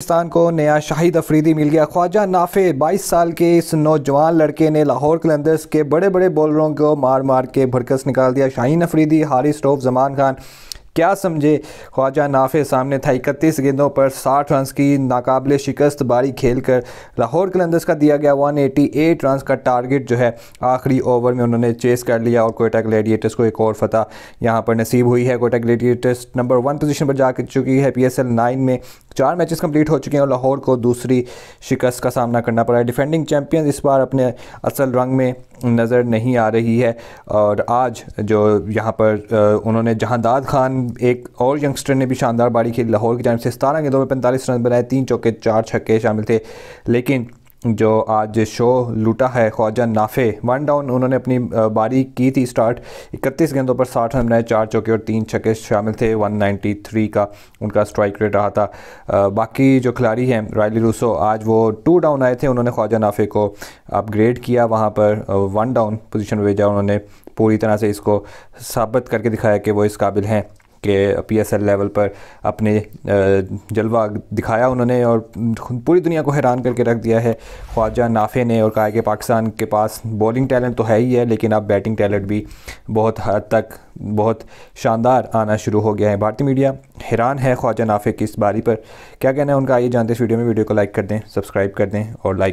पाकिस्तान को नया शाहिद अफरीदी मिल गया ख्वाजा नाफे 22 साल के इस नौजवान लड़के ने लाहौर कलंदर्स के बड़े बड़े बॉलरों को मार मार के भड़कस निकाल दिया शाहीन अफरीदी हारिस रऊफ जमान खान क्या समझे ख्वाजा नाफे सामने था इकतीस गेंदों पर साठ रन की नाकबले शिकस्त बारी खेल कर लाहौर कलंदर्स का दिया गया 188 रन का टारगेट जो है आखिरी ओवर में उन्होंने चेस कर लिया और कोयटा ग्लेडिएटर्स को एक और फतह यहाँ पर नसीब हुई है Quetta Gladiators number one position पर जा चुकी है पी एस में चार मैचेस कंप्लीट हो चुके हैं और लाहौर को दूसरी शिकस्त का सामना करना पड़ा है डिफेंडिंग चैंपियन इस बार अपने असल रंग में नज़र नहीं आ रही है और आज जो यहाँ पर उन्होंने जहांदाद खान एक और यंगस्टर ने भी शानदार बाड़ी खेली लाहौर की जानब से सतारह गेंदों में पैंतालीस रन बनाए तीन चौके चार छक्के शामिल थे लेकिन जो आज शो लूटा है ख्वाजा नाफे वन डाउन उन्होंने अपनी बारी की थी स्टार्ट 31 गेंदों पर 60 रन बनाए चार चौके और तीन छक्के शामिल थे 193 का उनका स्ट्राइक रेट रहा था बाकी जो खिलाड़ी हैं रायली रूसो आज वो टू डाउन आए थे उन्होंने ख्वाजा नाफे को अपग्रेड किया वहाँ पर वन डाउन पोजिशन भेजा उन्होंने पूरी तरह से इसको साबित करके दिखाया कि वो इस काबिल हैं के पीएसएल लेवल पर अपने जलवा दिखाया उन्होंने और पूरी दुनिया को हैरान करके रख दिया है ख्वाजा नाफे ने और कहा कि पाकिस्तान के पास बॉलिंग टैलेंट तो है ही है लेकिन अब बैटिंग टैलेंट भी बहुत हद तक बहुत शानदार आना शुरू हो गया है भारतीय मीडिया हैरान है ख्वाजा नाफे की इस बारी पर क्या कहना है उनका आइए जानते इस वीडियो में वीडियो को लाइक कर दें सब्सक्राइब कर दें और लाइक